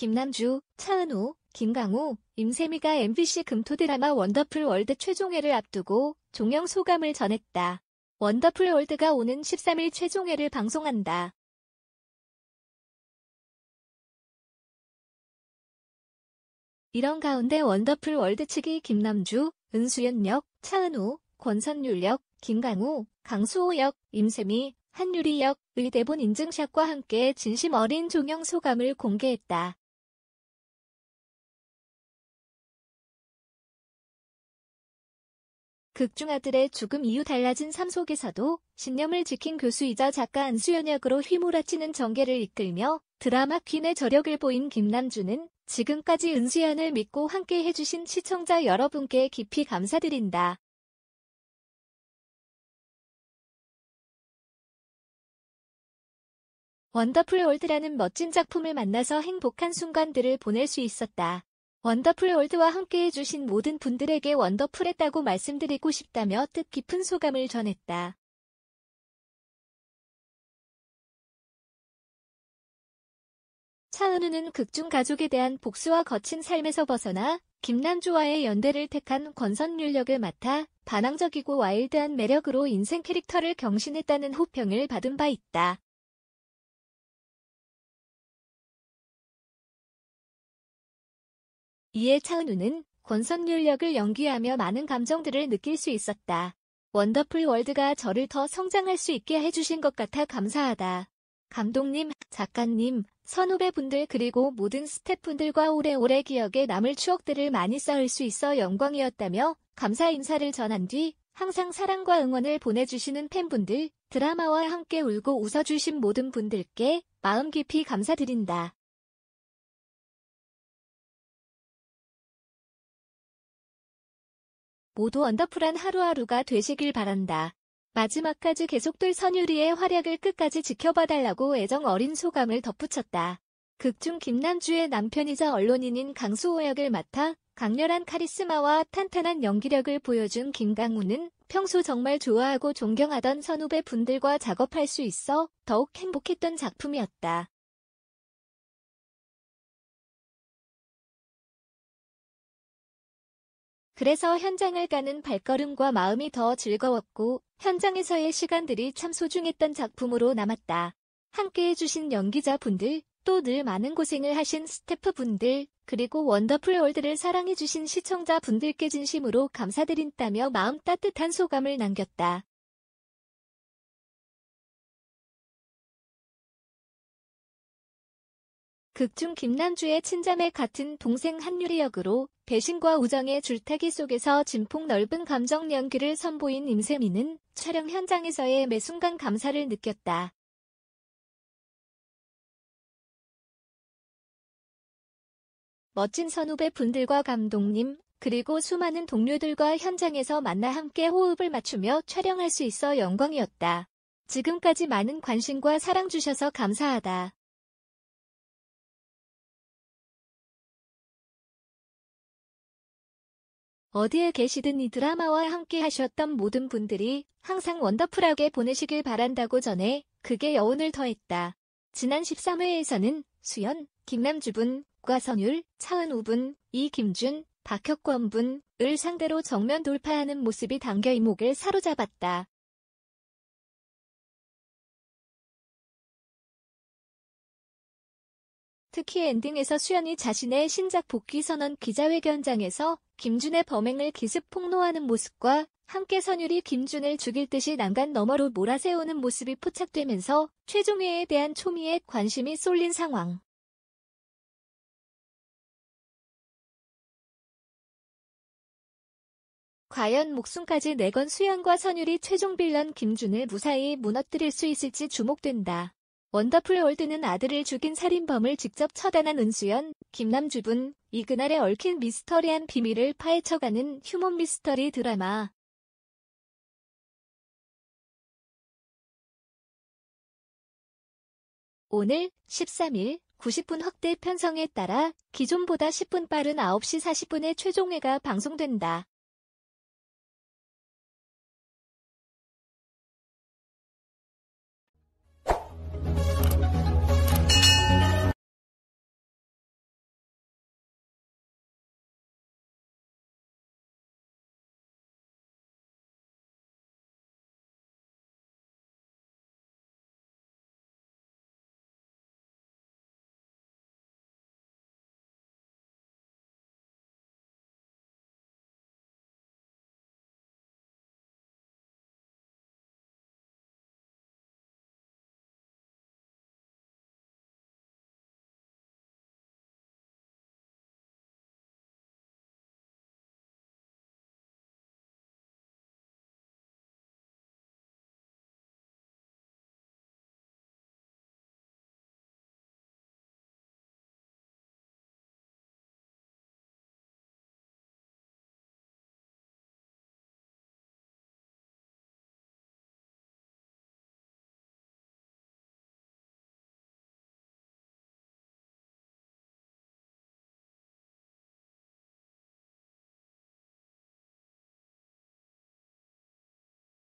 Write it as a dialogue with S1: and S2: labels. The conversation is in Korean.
S1: 김남주, 차은우, 김강우, 임세미가 MBC 금토 드라마 원더풀 월드 최종회를 앞두고 종영 소감을 전했다. 원더풀 월드가 오는 13일 최종회를 방송한다. 이런 가운데 원더풀 월드 측이 김남주, 은수연 역, 차은우, 권선율 역, 김강우, 강수호 역, 임세미, 한유리 역의 대본 인증샷과 함께 진심 어린 종영 소감을 공개했다. 극중 아들의 죽음 이후 달라진 삶 속에서도 신념을 지킨 교수이자 작가 안수연 역으로 휘몰아치는 전개를 이끌며 드라마 퀸의 저력을 보인 김남주는 지금까지 은수연을 믿고 함께 해주신 시청자 여러분께 깊이 감사드린다. 원더풀 월드라는 멋진 작품을 만나서 행복한 순간들을 보낼 수 있었다. 원더풀 월드와 함께해주신 모든 분들에게 원더풀했다고 말씀드리고 싶다며
S2: 뜻깊은 소감을 전했다. 차은우는 극중 가족에 대한 복수와 거친
S1: 삶에서 벗어나 김남주와의 연대를 택한 권선율 역을 맡아 반항적이고 와일드한 매력으로 인생 캐릭터를 경신했다는 호평을 받은 바 있다. 이에 차은우는 권선율력을 연기하며 많은 감정들을 느낄 수 있었다. 원더풀 월드가 저를 더 성장할 수 있게 해주신 것 같아 감사하다. 감독님, 작가님, 선후배분들 그리고 모든 스태프분들과 오래오래 기억에 남을 추억들을 많이 쌓을 수 있어 영광이었다며 감사 인사를 전한 뒤 항상 사랑과 응원을 보내주시는 팬분들, 드라마와 함께 울고 웃어주신 모든
S2: 분들께 마음 깊이 감사드린다. 모두 언더풀한 하루하루가
S1: 되시길 바란다. 마지막까지 계속될 선유리의 활약을 끝까지 지켜봐달라고 애정 어린 소감을 덧붙였다. 극중 김남주의 남편이자 언론인인 강수호 역을 맡아 강렬한 카리스마와 탄탄한 연기력을 보여준 김강우는 평소 정말 좋아하고 존경하던 선후배 분들과 작업할 수 있어 더욱 행복했던
S2: 작품이었다. 그래서 현장을 가는 발걸음과 마음이
S1: 더 즐거웠고 현장에서의 시간들이 참 소중했던 작품으로 남았다. 함께해 주신 연기자분들, 또 늘 많은 고생을 하신 스태프분들, 그리고 원더풀 월드를 사랑해 주신 시청자분들께 진심으로 감사드린다며 마음 따뜻한
S2: 소감을 남겼다. 극중 김남주의 친자매 같은 동생
S1: 한유리 역으로 배신과 우정의 줄타기 속에서 진폭 넓은 감정 연기를 선보인 임세미는 촬영 현장에서의 매 순간 감사를 느꼈다. 멋진 선후배 분들과 감독님, 그리고 수많은 동료들과 현장에서 만나 함께 호흡을 맞추며 촬영할 수 있어 영광이었다. 지금까지 많은 관심과 사랑 주셔서
S2: 감사하다. 어디에 계시든 이 드라마와 함께 하셨던
S1: 모든 분들이 항상 원더풀하게 보내시길 바란다고 전해 그게 여운을 더했다. 지난 13회에서는 수연, 김남주분, 과선율, 차은우분, 이김준, 박혁권분을 상대로 정면 돌파하는 모습이 당겨 이목을
S2: 사로잡았다. 특히 엔딩에서 수연이 자신의 신작 복귀
S1: 선언 기자회견장에서 김준의 범행을 기습 폭로하는 모습과 함께 선율이 김준을 죽일 듯이 난간 너머로 몰아세우는 모습이 포착되면서 최종회에
S2: 대한 초미의 관심이 쏠린 상황. 과연 목숨까지 내건
S1: 수연과 선율이 최종 빌런 김준을 무사히 무너뜨릴 수 있을지 주목된다. 원더풀 월드는 아들을 죽인 살인범을 직접 처단한 은수연, 김남주분, 이그날의 얽힌 미스터리한 비밀을 파헤쳐가는 휴먼 미스터리 드라마.
S2: 오늘 13일 90분 확대 편성에 따라 기존보다 10분 빠른 9시 40분에 최종회가 방송된다.